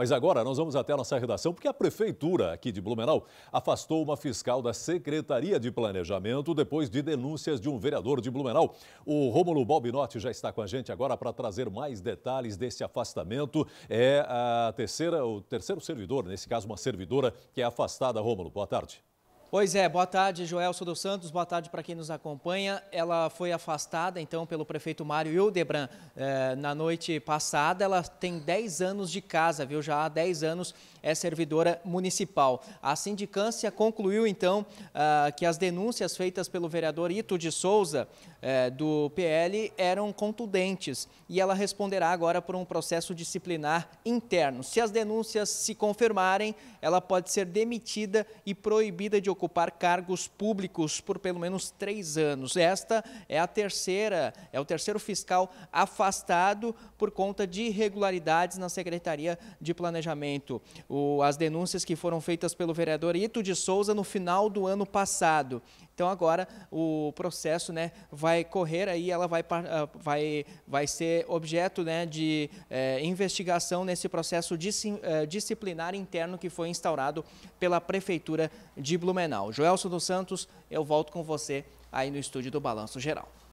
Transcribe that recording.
Mas agora nós vamos até a nossa redação, porque a prefeitura aqui de Blumenau afastou uma fiscal da Secretaria de Planejamento depois de denúncias de um vereador de Blumenau. O Rômulo Balbinotti já está com a gente agora para trazer mais detalhes desse afastamento. É a terceira, o terceiro servidor, nesse caso uma servidora, que é afastada. Rômulo, boa tarde. Pois é, boa tarde, Joel Sodou Santos, boa tarde para quem nos acompanha. Ela foi afastada, então, pelo prefeito Mário Hildebrand eh, na noite passada. Ela tem 10 anos de casa, viu? Já há 10 anos é servidora municipal. A sindicância concluiu, então, ah, que as denúncias feitas pelo vereador Ito de Souza, eh, do PL, eram contundentes e ela responderá agora por um processo disciplinar interno. Se as denúncias se confirmarem, ela pode ser demitida e proibida de ocorrer ocupar cargos públicos por pelo menos três anos. Esta é a terceira, é o terceiro fiscal afastado por conta de irregularidades na Secretaria de Planejamento. O, as denúncias que foram feitas pelo vereador Ito de Souza no final do ano passado. Então agora o processo, né, vai correr aí, ela vai, ah, vai, vai ser objeto, né, de eh, investigação nesse processo eh, disciplinar interno que foi instaurado pela Prefeitura de Blumenau. Joelson dos Santos, eu volto com você aí no estúdio do Balanço Geral.